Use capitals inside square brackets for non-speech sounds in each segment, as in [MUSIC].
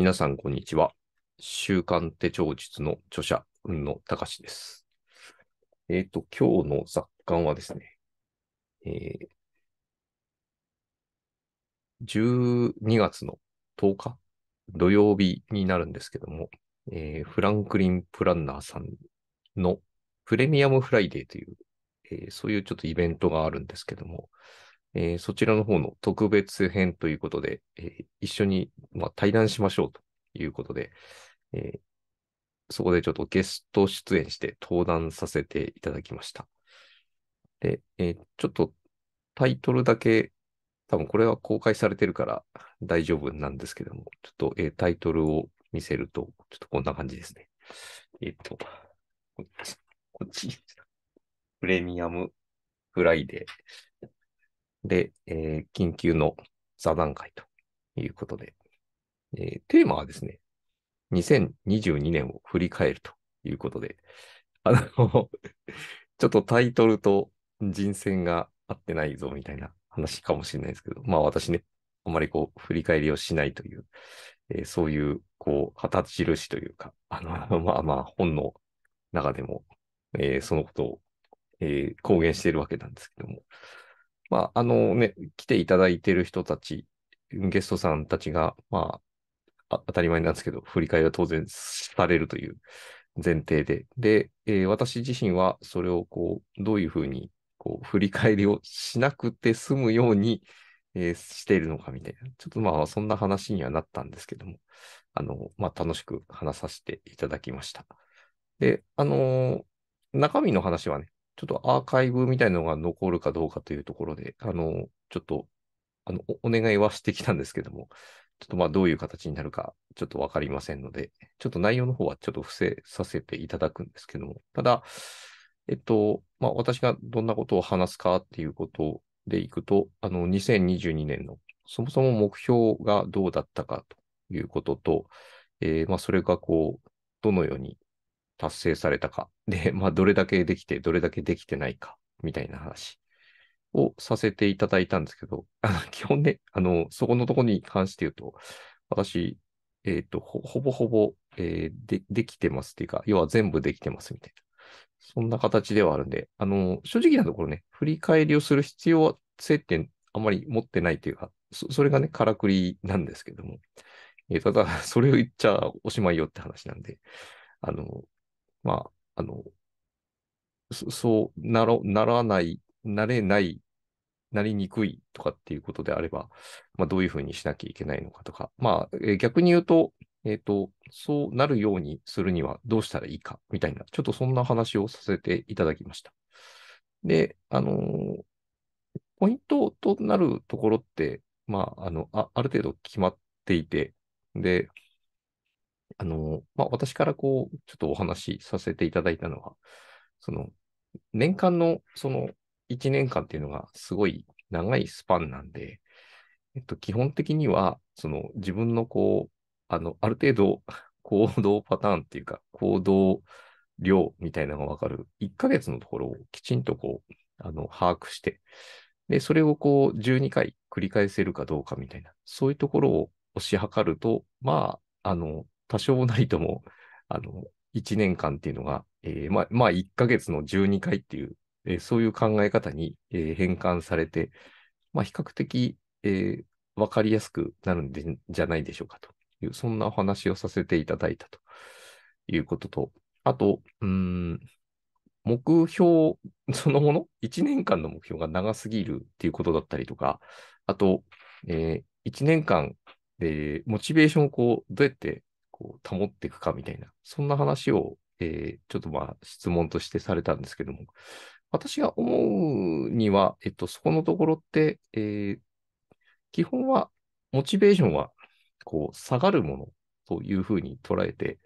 皆さん、こんにちは。週刊手帳術の著者、雲野隆です。えっ、ー、と、今日の雑感はですね、えー、12月の10日、土曜日になるんですけども、えー、フランクリン・プランナーさんのプレミアムフライデーという、えー、そういうちょっとイベントがあるんですけども、えー、そちらの方の特別編ということで、えー、一緒に、まあ、対談しましょうということで、えー、そこでちょっとゲスト出演して登壇させていただきました。で、えちょっとタイトルだけ、多分これは公開されてるから大丈夫なんですけども、ちょっと、えタイトルを見せると、ちょっとこんな感じですね。えっ、と、こっち、こっち、プレミアムフライデー。で、えー、緊急の座談会ということで、えー、テーマはですね、2022年を振り返るということで、あの [LAUGHS] ちょっとタイトルと人選が合ってないぞみたいな話かもしれないですけど、まあ私ね、あまりこう、振り返りをしないという、えー、そういう、こう、旗印というか、あの、[LAUGHS] まあまあ、本の中でも、えー、そのことを、えー、公言しているわけなんですけども、まあ、あのね、来ていただいてる人たち、ゲストさんたちが、まあ、あ当たり前なんですけど、振り返りは当然されるという前提で。で、えー、私自身はそれをこう、どういうふうに、こう、振り返りをしなくて済むように、えー、しているのかみたいな。ちょっとまあ、そんな話にはなったんですけども、あの、まあ、楽しく話させていただきました。で、あのー、中身の話はね、ちょっとアーカイブみたいのが残るかどうかというところで、あの、ちょっと、あの、お願いはしてきたんですけども、ちょっとまあどういう形になるかちょっとわかりませんので、ちょっと内容の方はちょっと伏せさせていただくんですけども、ただ、えっと、まあ私がどんなことを話すかっていうことでいくと、あの2022年のそもそも目標がどうだったかということと、えー、まあそれがこう、どのように達成されたか、で、[LAUGHS] まあ、どれだけできて、どれだけできてないか、みたいな話をさせていただいたんですけど、あの [LAUGHS] 基本ね、あの、そこのとこに関して言うと、私、えっ、ー、とほ、ほぼほぼ、えー、で、できてますっていうか、要は全部できてますみたいな。そんな形ではあるんで、あの、正直なところね、振り返りをする必要性ってあまり持ってないというか、そそれがね、からくりなんですけども、えー、ただ、[LAUGHS] それを言っちゃおしまいよって話なんで、あの、まあ、あの、そうならならない、なれない、なりにくいとかっていうことであれば、まあ、どういうふうにしなきゃいけないのかとか、まあ、えー、逆に言うと、えっ、ー、と、そうなるようにするにはどうしたらいいかみたいな、ちょっとそんな話をさせていただきました。で、あのー、ポイントとなるところって、まあ、あの、あある程度決まっていて、で、あの、まあ、私からこう、ちょっとお話しさせていただいたのは、その、年間のその1年間っていうのがすごい長いスパンなんで、えっと、基本的には、その自分のこう、あの、ある程度 [LAUGHS] 行動パターンっていうか、行動量みたいなのがわかる1ヶ月のところをきちんとこう、あの、把握して、で、それをこう、12回繰り返せるかどうかみたいな、そういうところを推し量ると、まあ、あの、多少ないとも、あの、1年間っていうのが、えー、まあ、まあ、1ヶ月の12回っていう、えー、そういう考え方に、えー、変換されて、まあ、比較的、えわかりやすくなるんでじゃないでしょうかという、そんなお話をさせていただいたということと、あと、うん、目標 [LAUGHS] そのもの、1年間の目標が長すぎるっていうことだったりとか、あと、えー、1年間で、モチベーションをこう、どうやってこう保っていくかみたいな、そんな話を、えー、ちょっとまあ質問としてされたんですけども、私が思うには、えっと、そこのところって、えー、基本は、モチベーションは、こう、下がるものというふうに捉えて、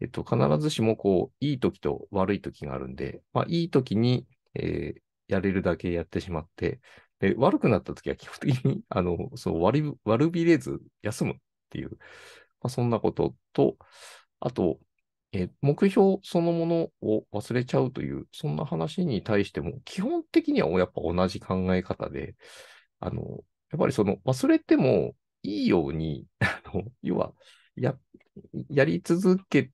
えっと、必ずしも、こう、いい時と悪い時があるんで、まあ、いい時に、えー、やれるだけやってしまって、で悪くなった時は基本的に、あの、そう悪びれず休むっていう、まあ、そんなことと、あと、え目標そのものを忘れちゃうという、そんな話に対しても、基本的にはやっぱ同じ考え方で、あの、やっぱりその忘れてもいいように、[LAUGHS] あの要はや、やり続け、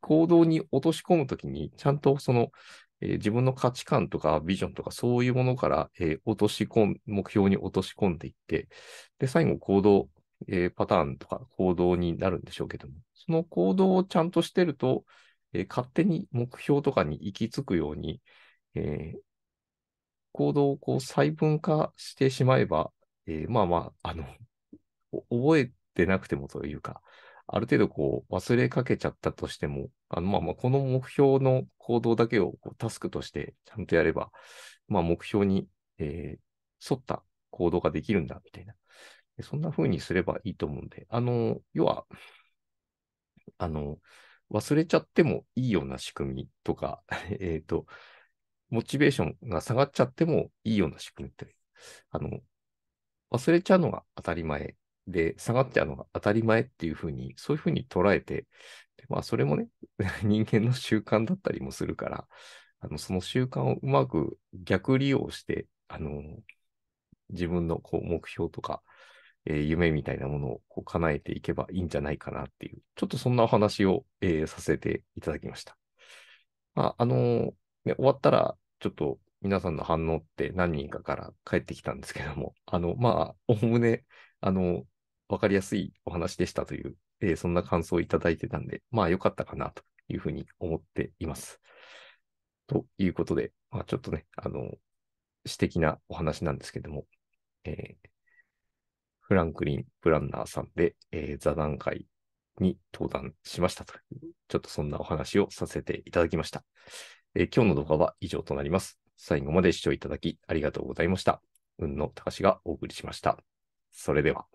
行動に落とし込むときに、ちゃんとその、えー、自分の価値観とかビジョンとかそういうものから、えー、落とし込む、目標に落とし込んでいって、で、最後行動えー、パターンとか行動になるんでしょうけども、その行動をちゃんとしてると、えー、勝手に目標とかに行き着くように、えー、行動をこう細分化してしまえば、えまあまあ、あの、覚えてなくてもというか、ある程度こう忘れかけちゃったとしても、あのまあまあこの目標の行動だけをこうタスクとしてちゃんとやれば、まあ目標に、えー、沿った行動ができるんだみたいなそんな風にすればいいと思うんで、あの、要は、あの、忘れちゃってもいいような仕組みとか、[LAUGHS] えっ、と、モチベーションが下がっちゃってもいいような仕組みって、あの、忘れちゃうのが当たり前で、下がっちゃうのが当たり前っていう風に、そういう風に捉えて、まあ、それもね、[LAUGHS] 人間の習慣だったりもするから、あのその習慣をうまく逆利用して、あの、自分のこう目標とか、えー、夢みたいなものをこう叶えていけばいいんじゃないかなっていう、ちょっとそんなお話を、えー、させていただきました。まあ、あのー、ね、終わったら、ちょっと皆さんの反応って何人かから帰ってきたんですけども、あの、まあ、おおむね、あの、わかりやすいお話でしたという、えー、そんな感想をいただいてたんで、まあ、良かったかなというふうに思っています。ということで、まあ、ちょっとね、あの、私的なお話なんですけども、えー、フランクリン・ブランナーさんで、えー、座談会に登壇しましたという、ちょっとそんなお話をさせていただきました。えー、今日の動画は以上となります。最後まで視聴いただきありがとうございました。運の高しがお送りしました。それでは。